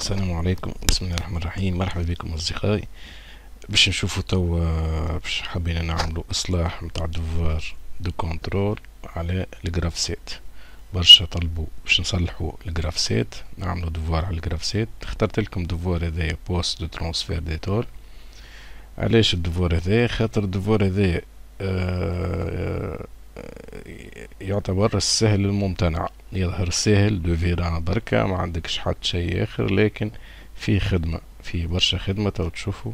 السلام عليكم بسم الله الرحمن الرحيم مرحبا بكم اصدقائي باش نشوفوا توا باش حابين نعملوا اصلاح متاع دوفار دو كونترول على الجرافسيت برشا طلبوا باش نصلحوا الجرافسيت نعملوا دوفار على الجرافسيت اخترت لكم دوفار هذا بوست دو ترانسفير تور علاش الدوفار هذا خاطر الدوفوار هذايا آه، يعتبر السهل الممتنع يظهر سهل فيرا بركة ما عندكش حد شيء آخر لكن فيه خدمة فيه برشا خدمة تو تشوفوا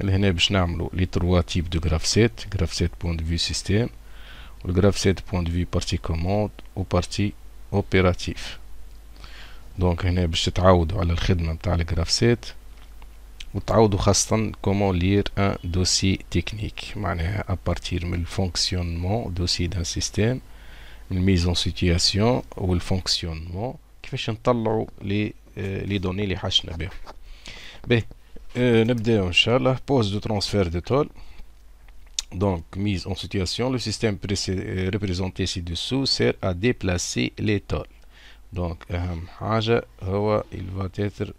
لهنا باش نعملو لي تروا تيب دو جرافسيت جرافسيت بون دو في سيستيم والجرافسيت بون دو في بارتي كوموند و بارتي اوبيراتيف دونك هنا باش تتعودوا على الخدمة متاع الجرافسيت Vous comment lire un dossier technique. À partir du fonctionnement du dossier d'un système, une mise en situation ou le fonctionnement va changer les données, les hashtags. nous avons la poste de transfert de toll. Donc, mise en situation, le système euh, représenté ci-dessous sert à déplacer les toll. Donc, euh, il va être...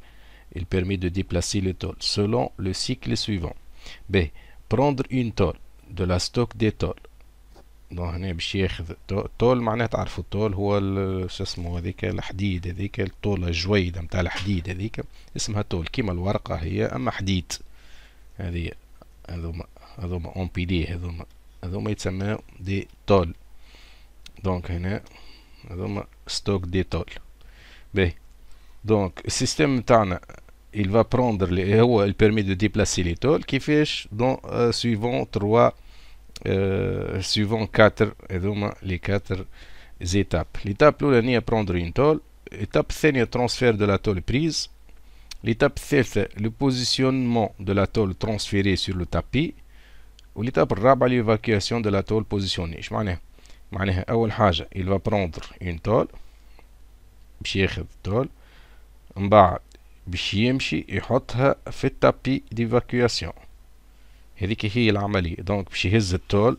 Il permet de déplacer les tôles selon le cycle suivant. B. Prendre une tôle de la stock des tôles. دونك هنا باش ياخذ طول معناها تعرفوا الطول هو شو اسمه هذيك الحديد هذيك الطولة الجويدة متاع الحديد هذيك اسمها طول كيما الورقة هي أما حديد هذه هذوما هذوما اون بيلي هذوما هذوما يتسموا دي تول دونك هنا هذوما ستوك دي تول باهي دونك السيستم متاعنا il va prendre les, eh, le permet de déplacer les qui fait dans euh, suivant 3 euh, suivant 4 et donc hein, les 4 étapes l'étape il est prendre une tôle l'étape ثانية transfert de la tôle prise l'étape c'est le positionnement de la tôle transférée sur le tapis ou l'étape rabat l'évacuation de la tôle positionnée je معناها معناها il va prendre une tôle باش ياخذ باش يمشي يحطها في التابي ديفاكياسيون هذيك هي العملية دونك باش يهز التول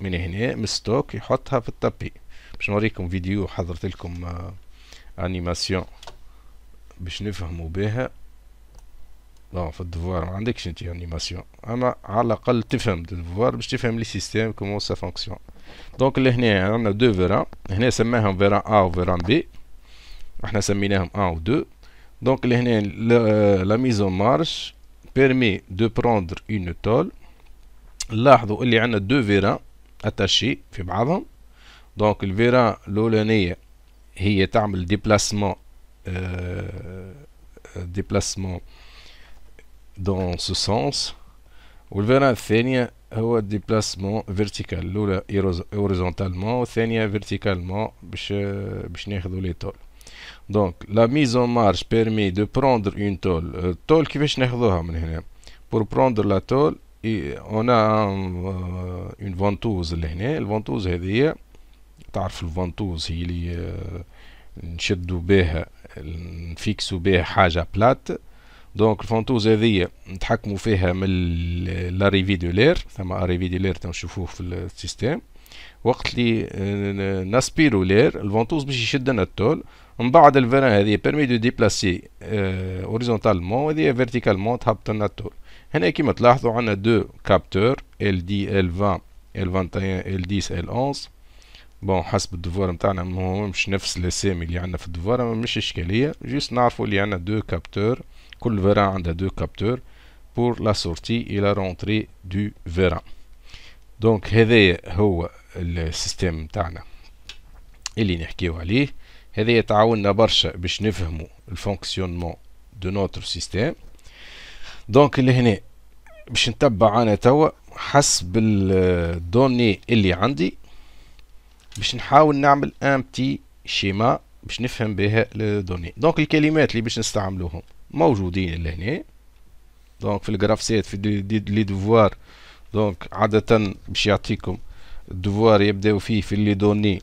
من هنا من ستوك يحطها في التابي باش نوريكم فيديو حضرت لكم آه انيماسيون باش نفهموا بها دونك في الدفوار ما عندكش انت انيماسيون اما على الاقل تفهم الدفوار باش تفهم لي سيستيم كومون سا فونكسيون دونك لهنا عندنا دو فيران هنا سماهم فيران ا وفيران بي احنا سميناهم ان و 2 Donc, la mise en marche permet de prendre une tôle. Là, il y a deux vérins attachés. Donc, le vérin, l'olonie, il est un déplacement, euh, euh, déplacement dans ce sens. Ou le vérin, il y un déplacement vertical. horizontalement, il y verticalement, pour prendre les دونك لا ميز اون مارش بيرمي دو بروندر اون تول التول كيفاش ناخذوها من هنا بور بروندر لا تول اون اون فونتوز لهنا الفونتوز هذه تعرف الفونتوز هي اللي نشدو بها نفيكسو بها حاجه بلات دونك الفونتوز هذه نتحكمو فيها من لاريفي دو لير ثما اريفي دو لير تنشوفوه في السيستم وقت اللي نسبيرو لير الفونتوز باش يشدنا التول من بعد الفيران هذه بيرمي دو ديبلاسي اوريزونتالمون وهذه فيرتيكالمون تهبط لنا التور هنا كيما تلاحظوا عندنا دو كابتور ال دي ال 20 ال 21 ال 10 ال 11 بون حسب الدفوار نتاعنا مش نفس الاسامي اللي عندنا في الدفوار اما مش اشكاليه جوست نعرفوا اللي عندنا دو كابتور كل فيران عندها دو كابتور بور لا سورتي اي لا رونتري دو فيران دونك هذايا هو السيستم نتاعنا اللي نحكيو عليه هذا يتعاوننا برشا باش نفهموا الفونكسيونمون دو نوتر سيستيم دونك اللي هنا باش نتبع انا توا حسب الدوني اللي عندي باش نحاول نعمل ان بتي شيما باش نفهم بها الدوني دونك الكلمات اللي باش نستعملوهم موجودين لهنا دونك في الجرافسات في لي دي لي دوفوار دونك عادة باش يعطيكم الدوفوار يبداو فيه في لي دوني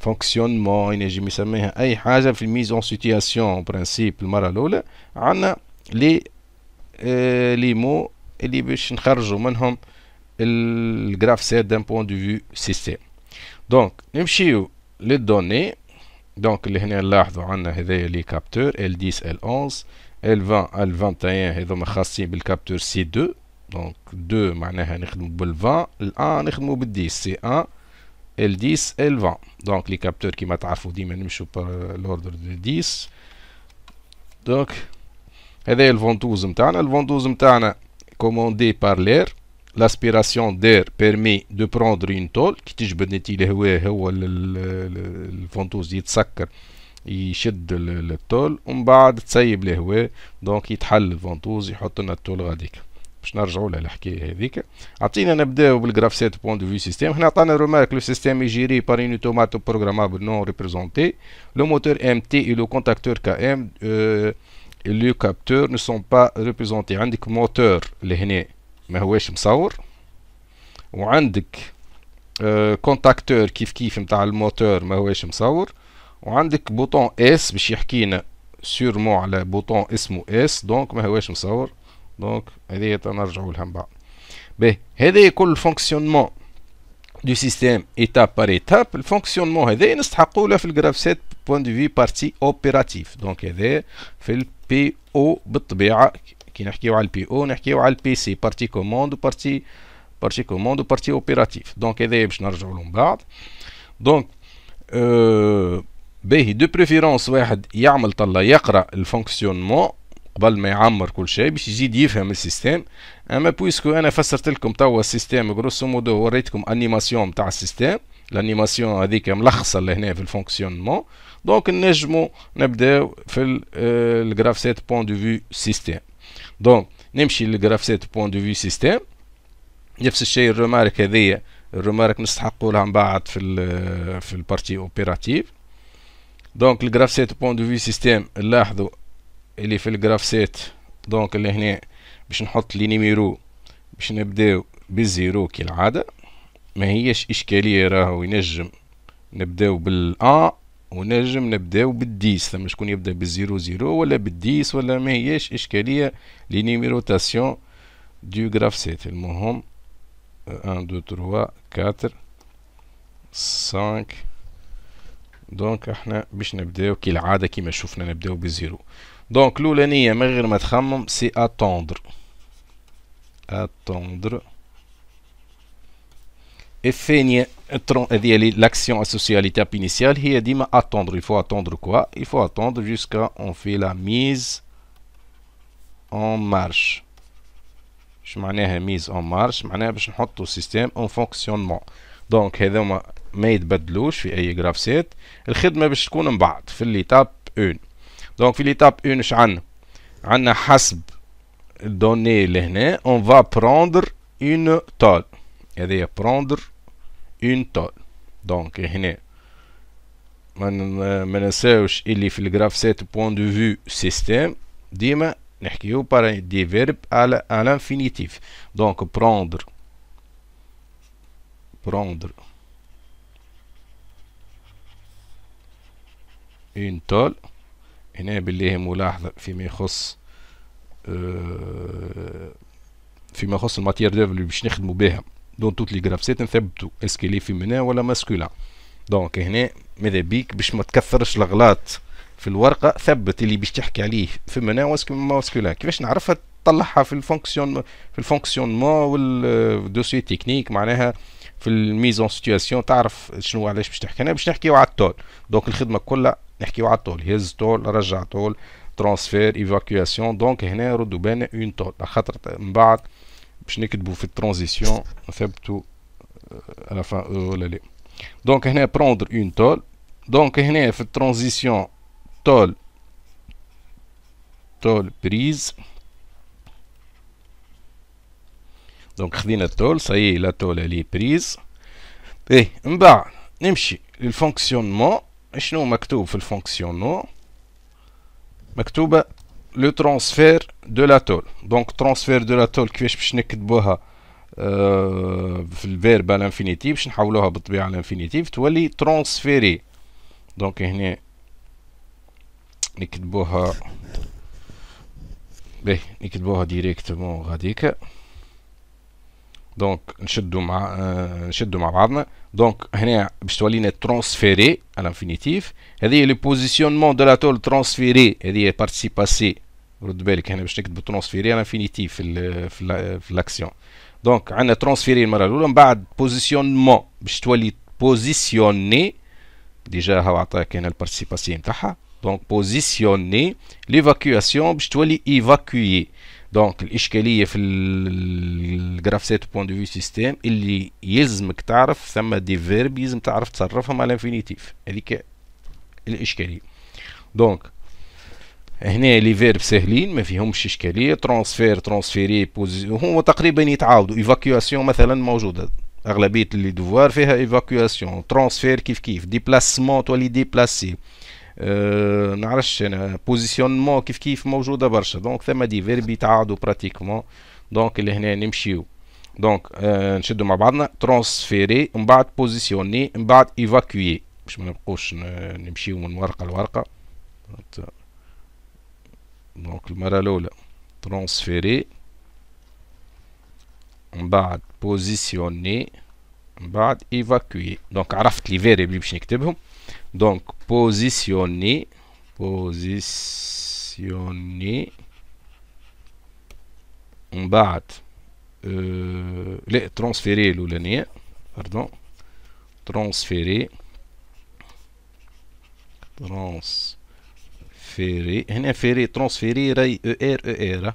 Fonctionnement, énergie, mais ça me fait une mise en situation, en principe, je vais vous donner les mots et je vais vous donner le graph C d'un point de vue système. Donc, nous vais vous les données. Donc, je vais vous donner les capteurs L10, L11, L20, L21, et je vais le capteur C2. Donc, 2 nous avons le 20, 1 nous avons le 10, C1. L10 L20 دونك لي كابتور كيما تعرفوا ديما نمشوا لوردر دو 10 دونك هذا الفونتوز نتاعنا الفونتوز نتاعنا كوموندي بار لير لاسبيراسيون دير بيرمي دو بروندر اون تول كي تجبد نتي الهواء هو الفونتوز يتسكر يشد التول ومن بعد تسيب الهواء دونك يتحل الفونتوز يحط لنا التول غاديك Je ne sais pas si vous avez vu nous Si vous avez le du point de vue du système, avons remarqué que le système est géré par un automate programmable non représenté. Le moteur MT et le contacteur KM et euh, le capteur ne sont pas représentés. On a le moteur qui est un moteur. On a le contacteur qui est un moteur. On a le bouton S qui est sur le bouton S Donc, on a le moteur. دونك هذه تنرجعوا لها من بعد باهي هذه كل فونكسيونمون دو سيستيم ايتاب بار ايتاب الفونكسيونمون هذا نستحقوا له في الجراف سيت بوان دو في بارتي اوبيراتيف دونك هذا في البي او بالطبيعه كي نحكيو على البي او نحكيو على البي سي بارتي كوموند بارتي بارتي كوموند بارتي اوبيراتيف دونك هذا باش نرجعوا لهم بعد دونك باهي دو بريفيرونس واحد يعمل طلا يقرا الفونكسيونمون قبل ما يعمر كل شيء باش يزيد يفهم السيستم اما بويسكو انا فسرت لكم توا السيستم جروسو مودو وريتكم انيماسيون تاع السيستم الانيماسيون هذيك ملخصه لهنا في الفونكسيونمون دونك نجمو نبداو في الجراف سيت بوان دو فيو سيستم دونك نمشي للجراف سيت بوان دو فيو سيستم نفس الشيء الرمارك هذيا الرمارك نستحقوا لها من بعد في الـ في البارتي اوبيراتيف دونك الجراف سيت بوان دو فيو سيستم نلاحظوا اللي في الجراف سيت دونك اللي هنا باش نحط لي نيميرو باش نبداو بالزيرو كالعادة ما هيش إشكالية راهو ينجم نبداو بالأن ونجم نبداو بالديس ثم شكون يبدا بالزيرو زيرو ولا بالديس ولا ما هيش إشكالية لي نيميروتاسيون دو جراف سيت المهم ان دو تروا كاتر 5 دونك احنا باش نبداو كالعادة كيما شفنا نبداو بالزيرو Donc que je ma faire, c'est attendre. Attendre. Et feigne l'action associée à l'étape initiale, il a attendre. Il faut attendre quoi Il faut attendre jusqu'à on fait la mise en marche. Je la mise en marche, je m'en ai le système en fonctionnement. Donc, il y a made bad louche, il y a grave 7. Le chidme est l'étape 1. Donc, في l'étape 1, On va prendre une tolle. dire prendre une tolle. Donc, je ما a cette point de vue système. je par des verbes à l'infinitif. Donc, prendre. Prendre. Une tolle. هنا بالله ملاحظة فيما يخص آه، فيما يخص الماتير ديفل اللي باش نخدمو بها دون توت لي جرافسات نثبتو اسكي لي منا ولا ماسكولا دونك هنا ماذا بيك باش ما تكثرش الغلاط في الورقه ثبت اللي باش تحكي عليه في منا ماسكولان كيفاش نعرفها تطلعها في الفونكسيون في الفونكسيونمون والدوسي تكنيك معناها في الميزون سيتياسيون تعرف شنو علاش باش تحكي انا باش نحكيو على التول دونك الخدمه كلها نحكيو على الطول يهز طول رجع طول ترانسفير ايفاكياسيون دونك هنا ردوا بالنا اون طول خاطر من بعد باش نكتبوا في الترانزيسيون نثبتوا على فان او ولا لا دونك هنا بروندر اون طول دونك هنا في الترانزيسيون طول طول بريز دونك خدينا التول ساي لا تول لي بريز ايه من بعد نمشي للفونكسيونمون شنو مكتوب في الفونكسيون نو مكتوبه لو ترانسفير دو لا دونك ترانسفير دو لا كيفاش باش نكتبوها أه في الفيرب الانفينيتيف باش نحولوها بالطبيعه الانفينيتيف تولي ترانسفيري دونك هنا نكتبوها به نكتبوها ديريكتومون غاديك دونك نشدو مع آه نشدو مع بعضنا دونك هنا باش تولينا ترانسفيري الانفينيتيف هذه لو بوزيسيونمون دو لا تول ترانسفيري هذه بارتي باسي رد بالك هنا باش نكتب ترانسفيري الانفينيتيف في الـ في, الـ في الاكسيون دونك عندنا ترانسفيري المره الاولى من بعد بوزيسيونمون باش تولي بوزيسيوني ديجا هاو عطاك هنا البارتي باسي نتاعها دونك بوزيسيوني ليفاكواسيون باش تولي ايفاكويي دونك الاشكاليه في الجراف سيت بوان دو في سيستيم اللي يلزمك تعرف ثم دي فيرب يلزم تعرف تصرفهم على انفينيتيف هذيك الاشكاليه دونك هنا لي فيرب ساهلين ما فيهمش اشكاليه ترانسفير ترانسفيري بوزي هما تقريبا يتعاودوا ايفاكواسيون مثلا موجوده اغلبيه اللي دوار فيها ايفاكواسيون ترانسفير كيف كيف ديبلاسمون تولي ديبلاسي أه نعرفش انا بوزيسيونمون كيف كيف موجوده برشا دونك ثما دي فيرب يتعاودوا براتيكمون دونك لهنا نمشيو دونك أه نشدو مع بعضنا ترانسفيري من بعد بوزيسيوني من بعد ايفاكوي باش ما نبقوش نمشيو من ورقه لورقه دونك المره الاولى ترانسفيري من بعد بوزيسيوني من بعد ايفاكوي دونك عرفت لي فيريبل باش نكتبهم Donc, positionner, positionner, on bat, euh, les transférer l'oulanier, pardon, transférer, transférer, هنا فيري ترانسفيري راي او ار او ار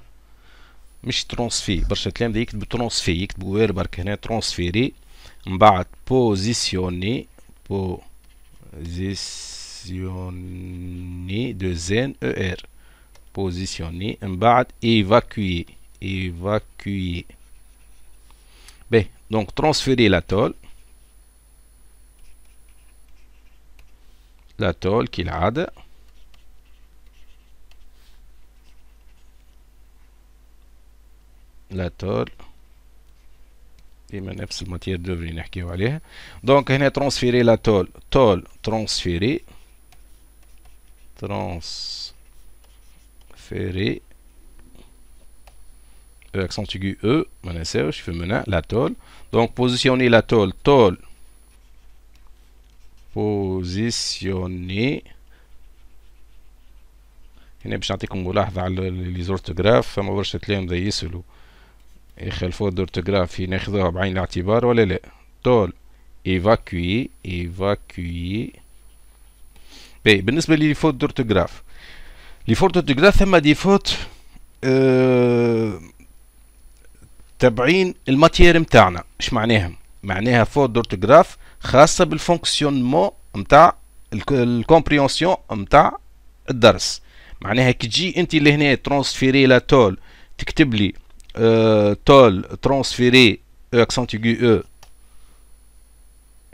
مش ترانسفي برشا كلام ده يكتبوا ترانسفي يكتب وير برك هنا ترانسفيري من بعد بوزيسيوني بو positionner de e R. positionner un bad évacuer évacuer ben, donc transférer la l'atoll la tolle qu'il a la donc, je transférer la tôle. Tôle, transférer, transférer. Accent aigu, e. Je fais maintenant la tôle. Donc, positionner la tôle. Tôle, positionner. Je vais chanter comme vous l'avez les orthographes, le graph. يخلفوا دورتوغرافي ناخذوها بعين الاعتبار ولا لا طول ايفاكوي ايفاكوي بي بالنسبة لي فوت دورتوغراف لي فوت دورتوغراف ثما دي فوت آه، تبعين الماتيير متاعنا اش معناها معناها فوت دورتوغراف خاصة بالفونكسيونمون متاع الكومبريونسيون متاع الدرس معناها كي تجي انت لهنا ترونسفيري لا تول تكتب لي تول ترانسفيري او اكسنت اي او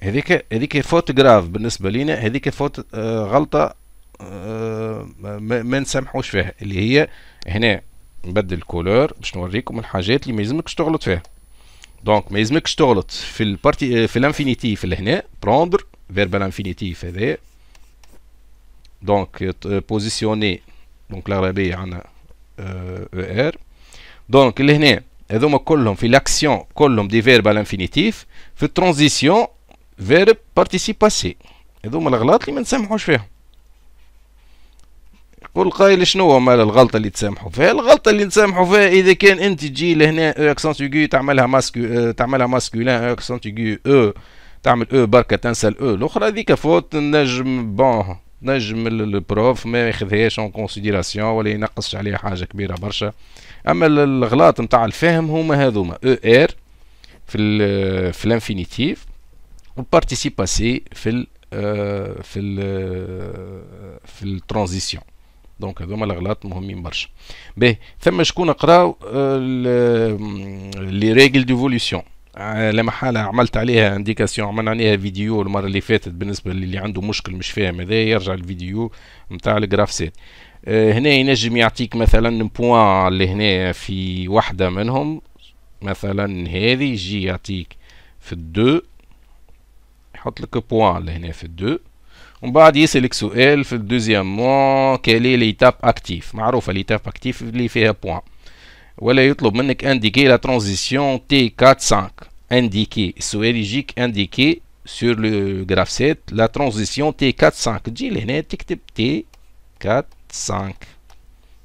هذيك هذيك فوت غراف بالنسبه لينا هذيك فوت euh, غلطه euh, ما, ما نسامحوش فيها اللي هي هنا نبدل الكولور باش نوريكم الحاجات اللي ما يلزمكش تغلط فيها دونك ما يلزمكش تغلط في البارتي euh، في الانفينيتيف اللي هنا بروندر فيرب الانفينيتيف هذا دونك بوزيسيوني دونك العربيه عندنا او ار e دونك اللي هنا هذوما كلهم في لاكسيون كلهم دي فيرب على الانفينيتيف في الترانزيسيون فيرب بارتيسيباسي باسي هذوما الغلط اللي ما نسامحوش فيهم يقول القايل شنو هو مال الغلطه اللي تسامحوا فيها الغلطه اللي نسامحوا فيها اذا كان انت تجي لهنا اكسنت يو تعملها ماسكو تعملها ماسكولان اكسنت يو او تعمل او بركه تنسى الاو الاخرى هذيك فوت نجم بون تنجم البروف ما ياخذهاش اون كونسيديراسيون ولا ينقصش عليها حاجه كبيره برشا اما الغلاط نتاع الفهم هما هذوما او e ار في ال في الانفينيتيف وبارتيسيباسي في ال آه، في ال آه، في الترانزيسيون دونك هذوما الاغلاط مهمين برشا باهي ثم شكون قراو لي ريغل ديفوليسيون لا محالة عملت عليها انديكاسيون عملنا عليها فيديو المرة اللي فاتت بالنسبة للي عنده مشكل مش فاهم هذا يرجع الفيديو نتاع الجراف سيت آه، هنا ينجم يعطيك مثلا بوان لهنا في واحدة منهم مثلا هذه يجي يعطيك في الدو يحط لك بوان لهنا في الدو ومن بعد يسألك سؤال في الدوزيامون كالي ليتاب اكتيف معروفة ليتاب اكتيف اللي فيها بوان ولا يطلب indiquer la transition T4-5 indiquer سؤال يجيك indiquer sur le graphe 7 la transition T4-5 تجي T4-5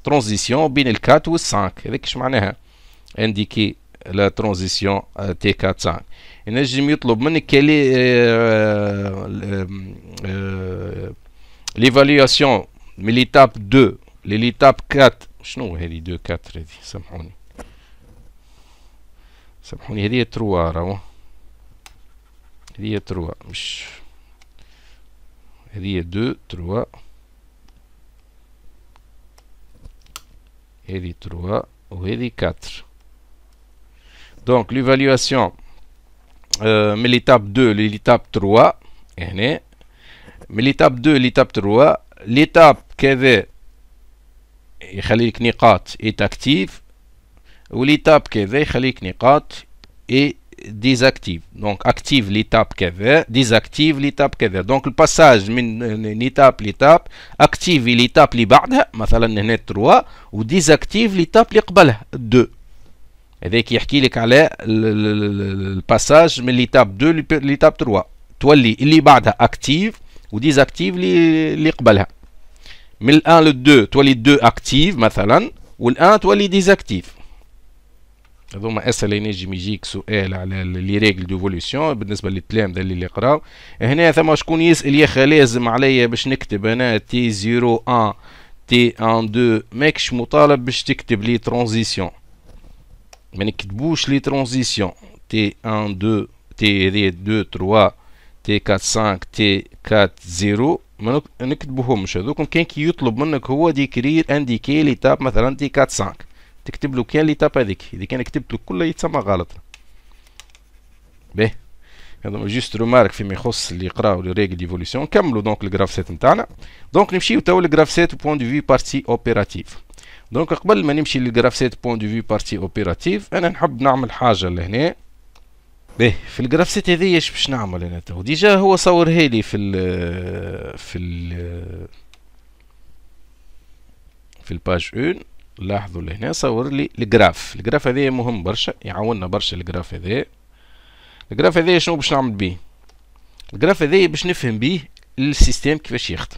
Transition بين ال 4 وال 5 هذاك اش معناها indiquer la transition T4-5 ينجم يطلب منك l'évaluation mais l'étape 2 l'étape 4 nous, il 2, 4, il y 3. Il 3. Il 2, 3. Il 3, oui, il 4. Donc, l'évaluation, euh, mais l'étape 2, l'étape 3, est. Mais l'étape 2, l'étape 3, l'étape qui est. لك نقاط ايت اكتيف وليتاب كذا يخليك نقاط اي ديزاكتيف دونك اكتيف ليتاب كذا ديزاكتيف ليتاب كذا دونك الباساج من ليتاب ليتاب لي ليتاب لي بعدها مثلا هنا 3 وديزاكتيف ليتاب لي قبلها 2 هذاك يحكي لك على الباساج من ليتاب 2 ليتاب 3 تولي اللي بعدها اكتيف وديزاكتيف اللي قبلها من الان للدو تولي دو اكتيف مثلا والان تولي ديزاكتيف هذوما اس اللي ينجم يجيك سؤال على لي ريغل ديفوليسيون بالنسبه للتلامذه اللي قراو هنا ثما شكون يسال يا خا لازم عليا باش نكتب انا تي 0 1 تي 1 2 ماكش مطالب باش تكتب لي ترانزيسيون ما نكتبوش لي ترانزيسيون تي 1 2 تي 2 3 تي 4 5 تي 4 0 ما نكتبوهمش هذوك كان كي يطلب منك هو ديكرير انديكي لي تاب مثلا دي 4 5 تكتب له كان لي تاب هذيك اذا كان كتبت له كله يتسمى غلط باهي هذا جوست رومارك فيما يخص اللي يقراو لي ريغل ديفوليسيون نكملوا دونك الجراف سيت نتاعنا دونك نمشيو تو الجراف سيت بوان دو في بارتي اوبيراتيف دونك قبل ما نمشي للجراف سيت بوان دو في بارتي اوبيراتيف انا نحب نعمل حاجه لهنا باهي في الجراف سيتي هذيا اش باش نعمل انا تو ديجا هو صور لي في ال في ال في الباج 1 لاحظوا لهنا صور لي الجراف الجراف هذيا مهم برشا يعاوننا برشا الجراف هذيا الجراف هذيا شنو باش نعمل بيه الجراف هذيا باش نفهم بيه السيستم كيفاش يخدم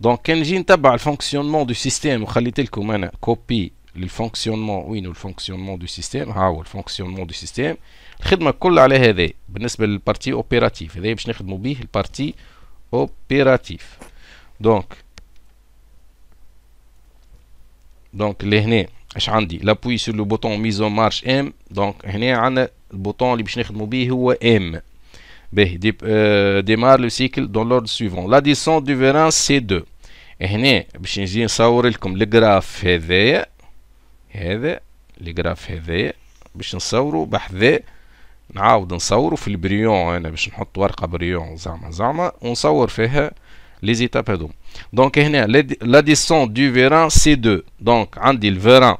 دونك كان نجي نتبع الفونكسيونمون دو سيستم وخليت لكم انا كوبي للفونكسيونمون وينو الفونكسيونمون دو سيستم ها هو الفونكسيونمون دو سيستم الخدمه كل على هذا بالنسبه للبارتي اوبيراتيف هذا باش نخدمو به البارتي اوبيراتيف دونك دونك اللي هنا اش عندي لابوي سور لو بوتون ميزو مارش ام دونك هنا عندنا البوتون اللي باش نخدمو به هو ام باهي دي ديمار لو سيكل دون لورد سويفون لا ديسون دو فيران سي 2 هنا باش نجي نصور لكم الجراف هذايا هذا الجراف هذايا باش نصورو بحذا نعاود نصوره في البريون انا باش نحط ورقه بريون زعما زعما ونصور فيها لي زيتاب هادو دونك هنا لا ديسون دو فيران سي 2 دونك عندي الفيران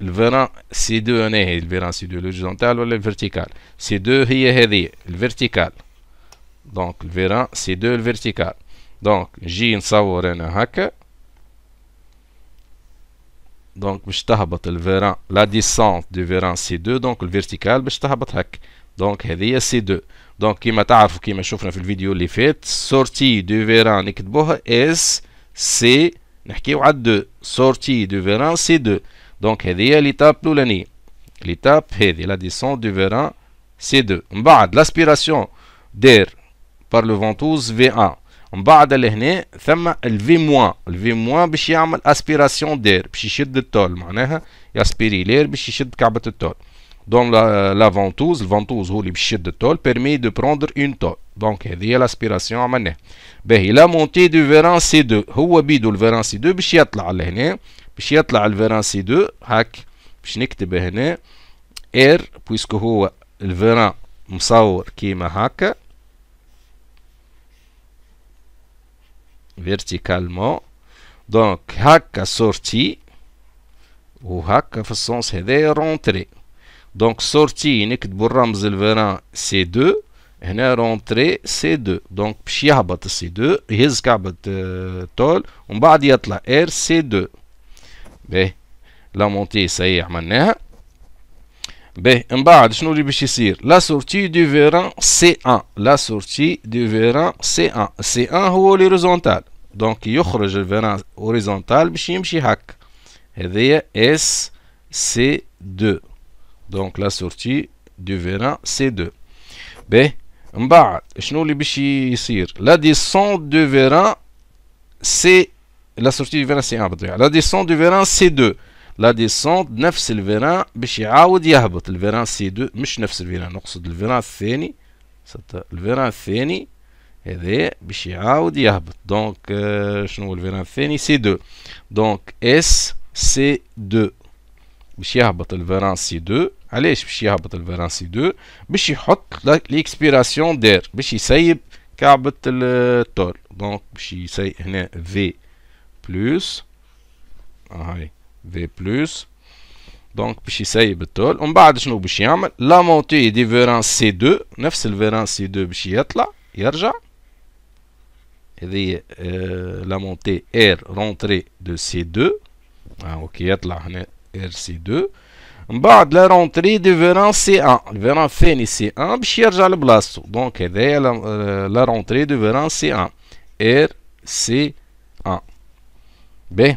الفيران سي 2 انا هي الفيران سي 2 لوجيزونتال ولا الفيرتيكال سي 2 هي هذه الفيرتيكال دونك الفيران سي 2 الفيرتيكال دونك نجي نصور انا هكا دونك باش تهبط الفيران لا ديسونت دو فيران سي 2 دونك الفيرتيكال باش تهبط هك دونك هذه سي 2 دونك كيما تعرفوا كيما شفنا في الفيديو اللي فات سورتي دو فيران نكتبوها اس سي نحكيو على 2 سورتي دو فيران سي 2 دونك هذه ليتاب الاولانيه ليتاب هذه لا ديسونت دو فيران سي 2 من بعد لاسبيراسيون دير بار لو فونتوز في 1 من بعد لهنا ثم الفي موان الفي موان باش يعمل اسبيراسيون دير باش يشد التول معناها ياسبيري لير باش يشد كعبة التول دون لا فونتوز الفونتوز هو اللي باش يشد التول بيرمي دو بروندر اون تول دونك هذه هي لاسبيراسيون عملناها باهي لا مونتي دو فيران سي دو هو بيدو الفيران سي دو باش يطلع لهنا باش يطلع الفيران سي دو هاك باش نكتب هنا اير بويسكو هو الفيران مصور كيما هكا verticalement. Donc, haka sorti ou haka façon c'est de rentrer. Donc, sorti, n'est que le C2 et rentrer C2. Donc, pshiabat C2, hizkabat euh, tol, on va dire la c 2 Mais la montée, c'est y est, b la sortie du vérin C1, la sortie du vérin C1, C1 l'horizontale. donc il y a hors je le verrai horizontal, c'est SC2, donc la sortie du vérin C2. b la descente du vérin C, sortie du vérin C1, la descente du vérin C2. لا ديسونت نفس الفيران باش يعاود يهبط الفيران سي دو مش نفس الفيران نقصد الفيران الثاني الفيران الثاني هذا باش يعاود يهبط دونك euh, شنو شنو الفيران الثاني سي دو دونك اس سي دو باش يهبط الفيران سي دو علاش باش يهبط الفيران سي دو باش يحط ليكسبيراسيون دير باش يسيب كعبة التور دونك باش يسيب هنا في بلوس آه، هاي V, donc, ben, on va dire que la montée du verran C2, on c'est le verran C2 est là, il y a la montée R, rentrée de C2, qui ah, est là, il y a RC2. On va de la rentrée du C1, le verran finit C1, il y a le blast, donc euh, la rentrée du verran C1. RC1. Bien.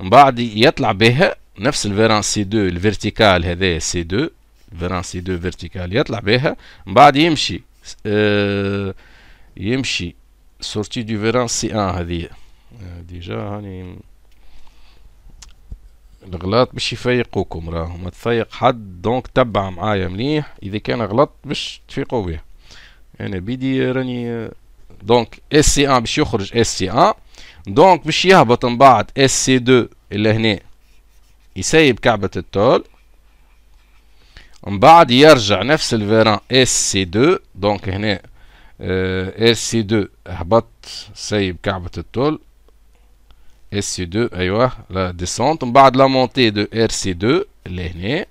من بعد يطلع بها نفس الفيران سي 2 الفيرتيكال هذا سي 2 فيران سي 2 فيرتيكال يطلع بها من بعد يمشي آه يمشي سورتي دو فيران سي 1 هذه آه، ديجا هاني الغلط باش يفيقوكم راهو ما تفيق حد دونك تبع معايا مليح اذا كان غلط باش تفيقوا به انا بيدي راني آه، دونك اس سي 1 باش يخرج اس سي 1 دونك باش يهبط من بعد اس سي 2 اللي هنا يسيب كعبة التول من بعد يرجع نفس الفيران اس سي 2 دونك هنا اس سي 2 هبط سيب كعبة التول اس سي 2 ايوه لا ديسونت من بعد لا مونتي دو ار سي 2 اللي هنا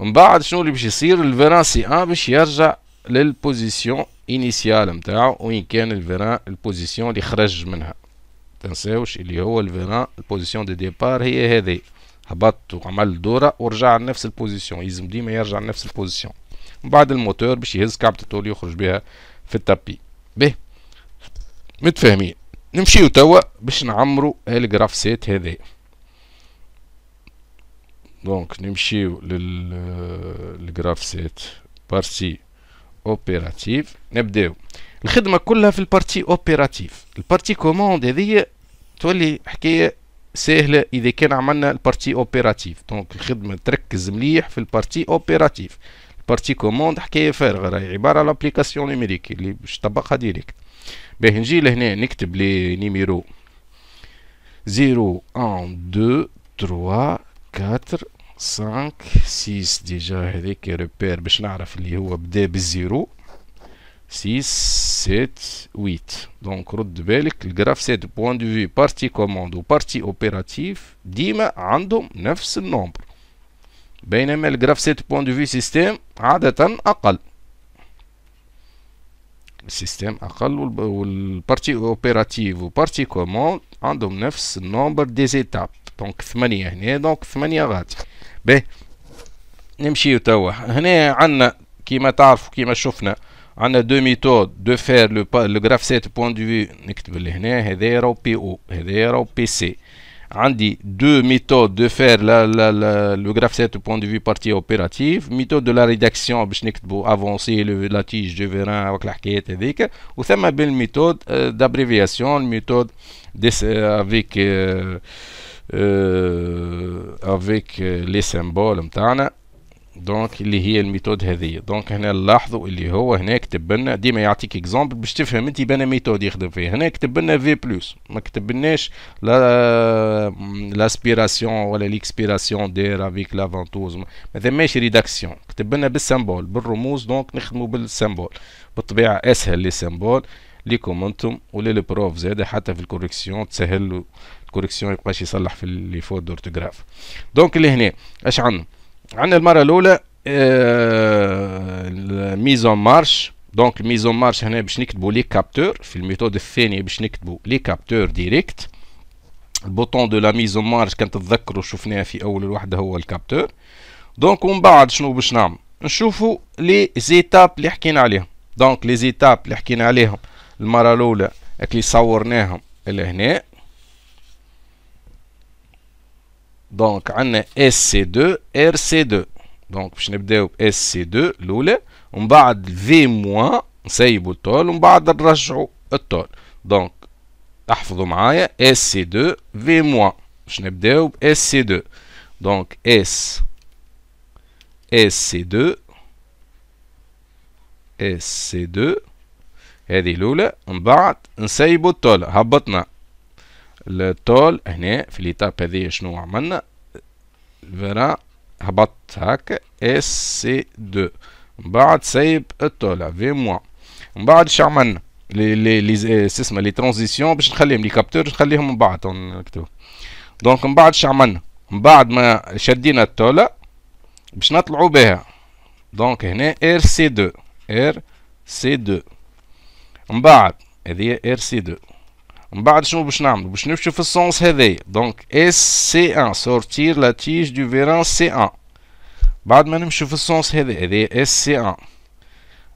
من بعد شنو اللي باش يصير الفيران سي 1 باش يرجع للبوزيسيون انيسيال نتاعو وين كان الفيران البوزيسيون اللي خرج منها تنساوش اللي هو الفيران البوزيسيون دي ديبار هي هذه هبط وعمل دوره ورجع لنفس البوزيسيون يلزم ديما يرجع لنفس البوزيسيون من بعد الموتور باش يهز كعبة الطول يخرج بها في التابي به متفاهمين نمشيو توا باش نعمرو الجراف سيت هذا دونك نمشيو للجراف سيت بارتي اوبيراتيف نبداو الخدمه كلها في البارتي اوبيراتيف البارتي كوموند هذه تولي حكاية سهلة إذا كان عملنا البارتي أوبيراتيف دونك الخدمة تركز مليح في البارتي أوبيراتيف البارتي كوموند حكاية فارغة راهي عبارة على أبليكاسيون نيميريك اللي باش تطبقها ديريكت باهي نجي لهنا نكتب لي نيميرو زيرو أن دو تروا كاتر 5 6 ديجا هذيك ريبير باش نعرف اللي هو بدا بالزيرو 6, 7, 8. دونك رد بالك الجراف سيت بوان دو في بارتي كوموند وبارتي اوبيراتيف ديما عندهم نفس النومبر بينما الجراف سيت بوان دو في سيستيم عادة أقل السيستم أقل والبارتي اوبيراتيف وبارتي كوموند عندهم نفس النومبر دي زيتاب دونك ثمانية هنا دونك ثمانية غادي باهي نمشيو توا هنا عندنا كيما تعرفوا كيما شفنا On a deux méthodes de faire le graph 7 point de vue, cest à PO, PC. On dit deux méthodes de faire le graph 7 point de vue partie opérative méthode de la rédaction, pour avancer la tige de verre avec la chquette, et cest méthode d'abréviation, méthode avec les symboles. دونك اللي هي الميثود هذه دونك هنا نلاحظوا اللي هو هنا كتب لنا ديما يعطيك اكزامبل باش تفهم انت بان ميثود يخدم فيه هنا كتب لنا في بلس ما كتب لناش لا لاسبيراسيون ولا ليكسبيراسيون دير افيك لا فانتوز ما ثماش ريداكسيون كتب لنا بالسمبول بالرموز دونك نخدموا بالسمبول بالطبيعه اسهل لي سمبول ليكم انتم وللبروف زاد حتى في الكوريكسيون تسهل الكوريكسيون يبقاش يصلح في لي فوت دورتوغراف دونك اللي هنا اش عندنا عندنا المره الاولى الميزون مارش دونك الميزون مارش هنا باش نكتبوا لي كابتور في الميثود الثانيه باش نكتبوا لي كابتور ديريكت البوطون دو لا ميزون مارش كان تتذكرو شفناه في اول الوحده هو الكابتور دونك ومن بعد شنو باش نعمل نشوفوا لي زيتاب اللي حكينا عليهم دونك لي زيتاب اللي حكينا عليهم المره الاولى اللي صورناهم لهنا دونك عندنا اس سي 2 ار سي 2 دونك باش نبداو باس سي 2 الاولى ومن بعد في موان نسيبو الطول ومن بعد نرجعو الطول دونك احفظوا معايا اس سي 2 في موان باش نبداو باس سي 2 دونك اس اس سي 2 اس سي 2 هذه الاولى من بعد نسيبو الطول هبطنا التول هنا في ليتاب هذه شنو عملنا فرا هبط هاك اس سي دو من بعد سايب التول في موا من بعد شو عملنا لي لي لي إيه، اسمه لي ترانزيسيون باش نخليهم لي كابتور نخليهم من بعد نكتبو دونك من بعد شو عملنا من بعد ما شدينا التولة باش نطلعوا بها دونك هنا ار سي دو ار سي دو من بعد هذه ار سي دو من بعد شنو باش نعملو باش نمشيو في السونس هذايا دونك اس سي 1 سورتير لا تيج دو فيران سي 1 بعد ما نمشيو في السونس هذا هذايا اس سي 1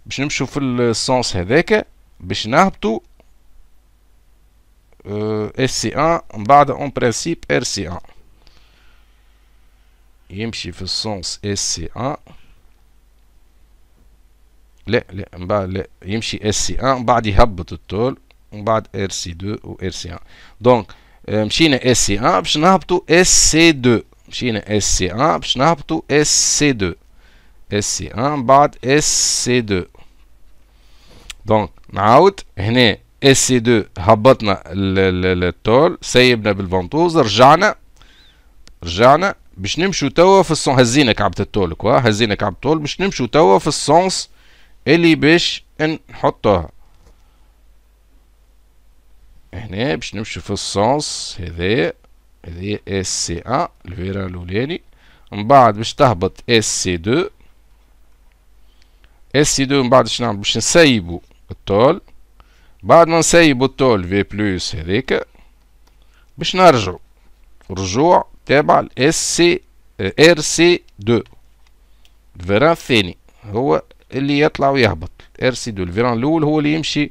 باش نمشيو في السونس هذاك باش نهبطو اس سي 1 من بعد اون برانسيب ار سي 1 يمشي في السونس اس سي 1 لا لا من بعد لا يمشي اس سي 1 من بعد يهبط الطول ومن بعد ار سي 2 و ار سي 1 دونك مشينا اس سي 1 باش نهبطوا اس سي 2 مشينا اس سي 1 باش نهبطوا اس سي 2 اس سي 1 من بعد اس سي 2 دونك نعاود هنا اس سي 2 هبطنا التول سيبنا بالفونتوز رجعنا رجعنا باش نمشوا توا في الصون هزينا كعبة التول كوا هزينا كعبة التول باش نمشوا توا في الصونس اللي باش نحطوها هنا باش نمشي في السونس هذايا هذا اس سي 1 الفيرا الاولاني من بعد باش تهبط اس سي 2 اس سي 2 من بعد باش نعمل باش نسيبو الطول بعد ما نسيبو الطول في بلس هذيك باش نرجعو رجوع تابع الاس سي ار سي 2 الفيران الثاني هو اللي يطلع ويهبط ار سي 2 الفيران الاول هو اللي يمشي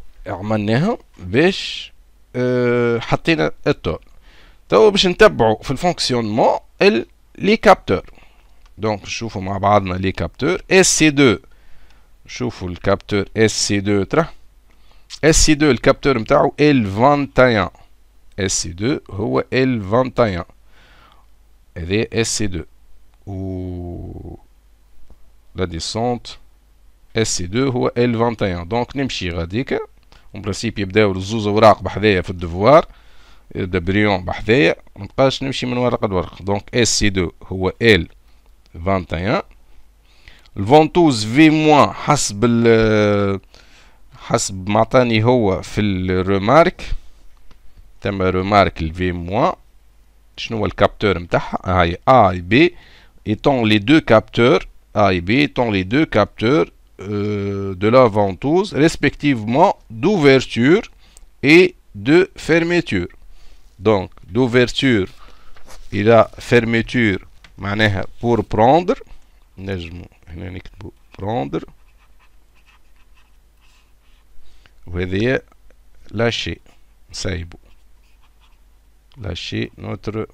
عملناها باش اه حطينا التور تو باش نتبعوا في الفونكسيونمون لي كابتور دونك نشوفوا مع بعضنا لي كابتور اس سي 2 نشوفوا الكابتور اس سي 2 ترى اس سي 2 الكابتور نتاعو ال 21 اس سي 2 هو ال 21 هذا اس سي 2 و لا ديسونت اس سي 2 هو ال 21 دونك نمشي غاديك اون برانسيب يبداو الزوز اوراق بحذايا في الدفوار دابريون بحذايا مبقاش نمشي من ورقه لورقه دونك اس سي دو هو ال 21 الفونتوز في موان حسب ال حسب ما عطاني هو في الرومارك تم رومارك الفي موان شنو هو الكابتور نتاعها هاي ا اي بي ايتون لي دو كابتور اي بي ايتون لي دو كابتور Euh, de la ventouse, respectivement d'ouverture et de fermeture. Donc, d'ouverture, et la fermeture pour prendre. prendre. voyez, lâcher. lâcher notre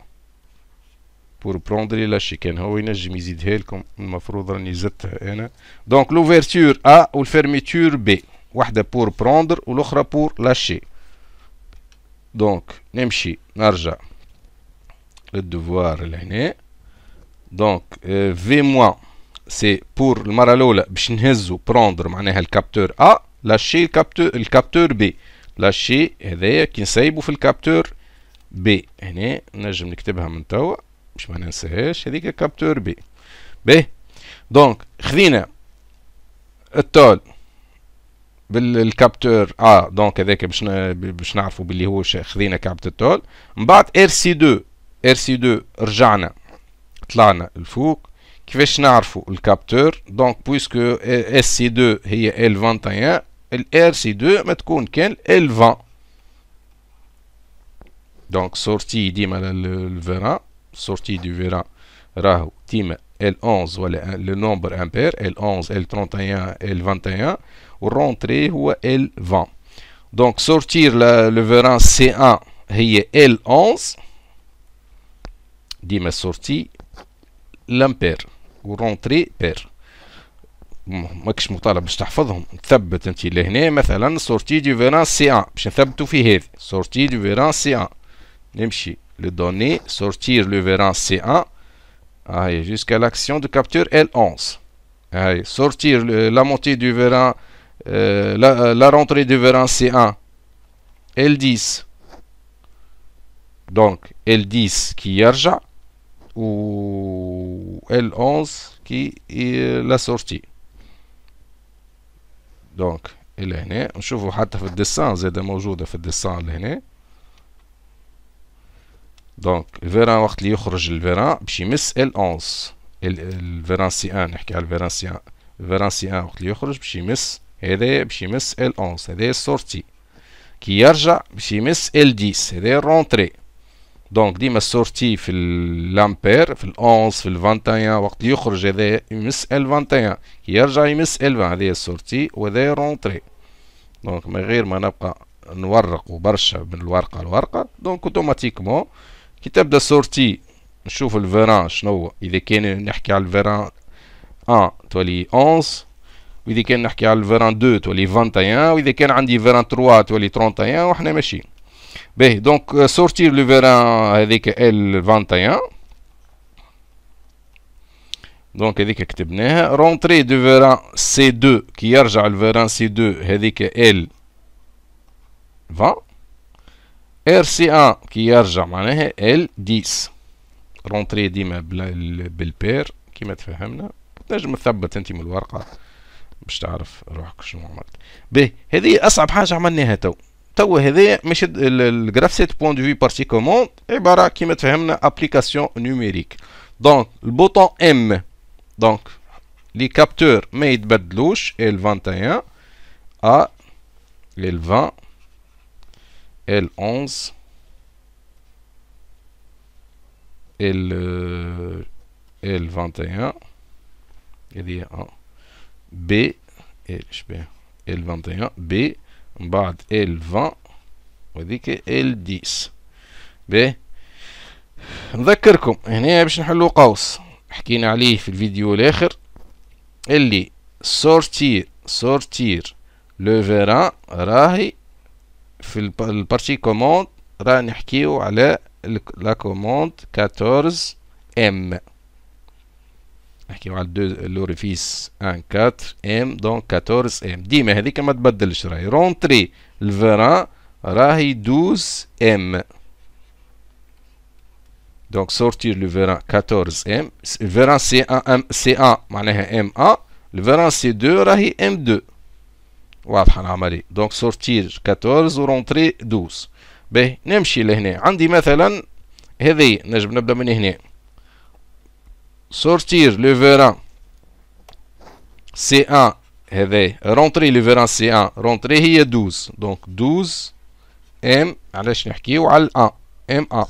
بور بروندري لاشي كان هو ينجم يزيدها لكم المفروض راني زدتها انا دونك لوفيرتور ا والفيرميتور بي واحده بور بروندر والاخرى بور لاشي دونك نمشي نرجع للدوار لهنا دونك في موا سي بور المره الاولى باش نهزو بروندر معناها الكابتور ا لاشي الكابتور الكابتور بي لاشي هذايا كي نسيبو في الكابتور بي هنا نجم نكتبها من توا باش ما ننساهاش هذيك كابتور بي بي دونك خذينا التول بالكابتور ا آه دونك هذاك باش باش نعرفوا باللي هو خذينا كابت التول من بعد ار سي 2 ار سي 2 رجعنا طلعنا الفوق كيفاش نعرفوا الكابتور دونك بويسكو اس سي 2 هي ال 21 الار سي 2 ما تكون كان ال 20 دونك سورتي ديما للفيران sortie du Veran, Tim, L11, voilà, hein, le nombre impair, L11, L31, L21, rentrée ou L20. Donc, sortir le Veran C1, il est L11, dit ma sortie, l'impair, ou rentrée, pair. ماكش مطالب باش تحفظهم تثبت du 1 1 le donner, sortir le verran C1 jusqu'à l'action de capture L11. sortir la montée du verran euh, euh, la, rentrée du verran C1, L10. Donc L10 qui arja ou L11 qui euh, est la sortie. Donc, il est né. On le dessin, c'est موجودة في الدسان دونك الفيران وقت اللي يخرج الفيران باش يمس ال11 الفيران سي ان نحكي على الفيران سي ان الفيران سي ان وقت اللي يخرج باش يمس هذا باش يمس ال11 هذا السورتي كي يرجع باش يمس ال10 هذا الرونتري دونك ديما السورتي في الامبير في ال11 في ال21 وقت اللي يخرج هذا يمس ال21 كي يرجع يمس ال20 هذا السورتي وهذا الرونتري دونك من غير ما نبقى نورق برشا من الورقه لورقه دونك اوتوماتيكمون كي تبدا سورتي نشوف الفيران شنو اذا كان نحكي على الفيران 1 تولي 11 واذا كان نحكي على الفيران 2 تولي 21 واذا كان عندي فيران 3 تولي 31 وحنا ماشيين باهي دونك سورتير لو فيران هذيك ال 21 دونك هذيك كتبناها رونتري دو فيران سي 2 كي يرجع الفيران سي 2 هذيك ال 20 ار سي 1 كي يرجع معناها ال 10 رونتري ديما بالبير كيما تفهمنا تنجم تثبت انت من الورقة باش تعرف روحك شنو عملت باهي هذه أصعب حاجة عملناها تو تو هذايا مش الجراف سيت بوان دو في بارتي كوموند عبارة كيما تفهمنا ابليكاسيون نوميريك دونك البوطون ام دونك لي كابتور ما يتبدلوش ال 21 ا ال 20 L11 L, L21 هي euh, B شبيه L21 B من بعد L20 وهذيك L10 باهي نذكركم هنا باش نحلو قوس حكينا عليه في الفيديو الاخر اللي سورتير سورتير لو فيران راهي في البارتي كوموند راه نحكيو على لا كوموند 14 ام نحكيو على دو لوريفيس 1 4 ام دونك 14 ام ديما هذيك ما تبدلش راهي رونتري الفيران راهي 12 ام دونك سورتي لو فيران 14 ام فيران سي 1 ام سي 1 معناها ام 1 الفيران سي 2 راهي ام 2 واضحه العمليه دونك سورتير 14 ورونتري 12 باهي نمشي لهنا عندي مثلا هذه نجم نبدا من هنا سورتير لو فيران سي 1 هذا رونتري لو فيران سي 1 رونتري هي 12 دونك 12 ام علاش نحكيو على الان ام ان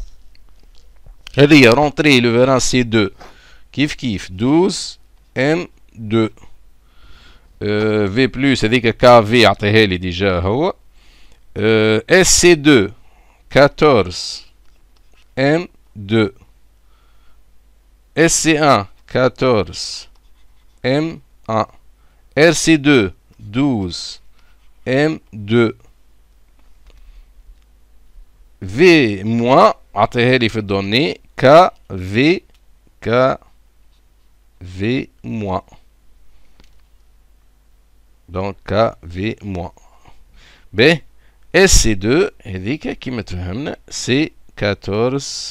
هذه رونتري لو فيران سي 2 كيف كيف 12 ام 2 Euh, v plus, c'est-à-dire que KV est déjà haut. SC2, 14. M2. SC1, 14. M1. RC2, 12. M2. V moins, ATL il fait donner KV, KV moins. Donc K, V, moins. SC2, il dit que met C14M2.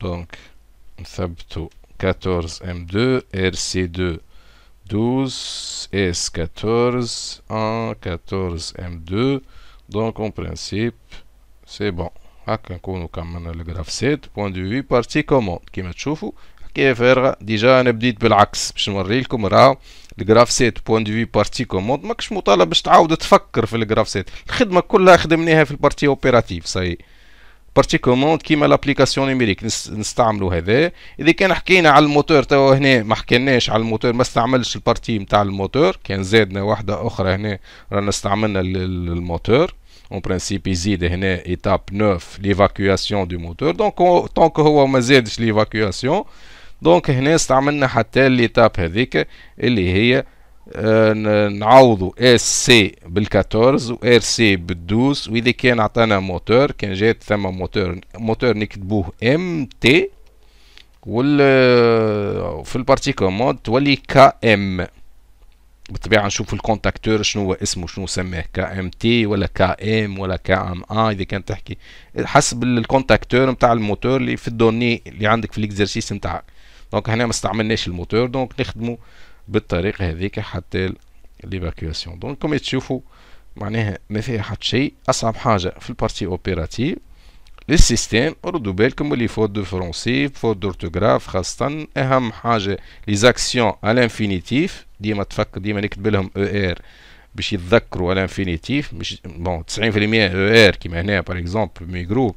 Donc, on 14M2, RC2, 12, S14, 1, 14M2. Donc, en principe, c'est bon. Donc, on le graphe 7. Point de vue, partie comment Qui ma chauffé? كي فارغه ديجا انا بديت بالعكس باش نوري لكم راه الجراف سيت بوان دو في بارتي كوموند ماكش مطالب باش تعاود تفكر في الجراف سيت الخدمه كلها خدمناها في البارتي اوبيراتيف صاي بارتي كوموند كيما لابليكاسيون نيميريك نستعملوا هذا اذا كان حكينا على الموتور توا هنا ما حكيناش على الموتور ما استعملش البارتي نتاع الموتور كان زادنا واحده اخرى هنا رانا استعملنا الموتور اون برانسيب يزيد هنا ايتاب 9 ليفاكواسيون دو موتور دونك طونك هو ما زادش ليفاكواسيون دونك هنا استعملنا حتى تاب هذيك اللي هي آه، نعوضوا اس سي بال14 وار سي بال12 واذا كان عطانا موتور كان جات ثم موتور موتور نكتبوه ام تي وال في البارتي كوموند تولي كا ام بالطبيعه نشوف الكونتاكتور شنو هو اسمه شنو سماه كا ام تي ولا كا ام ولا كا ام ا اذا كان تحكي حسب الكونتاكتور نتاع الموتور اللي في الدوني اللي عندك في الاكزرسيس نتاعك دونك هنا ما استعملناش الموتور دونك نخدمو بالطريقه هذيك حتى ليفاكواسيون دونك كما إيه تشوفوا معناها ما فيها حتى شيء اصعب حاجه في البارتي اوبيراتيف سيستيم ردوا بالكم اللي فوت دو فرونسي فوت دورتوغراف خاصة أهم حاجة لي زاكسيون الانفينيتيف ديما تفكر ديما نكتب لهم او e ار باش يتذكروا الانفينيتيف مش بون 90% او ار كيما هنا باغ اكزومبل ميغرو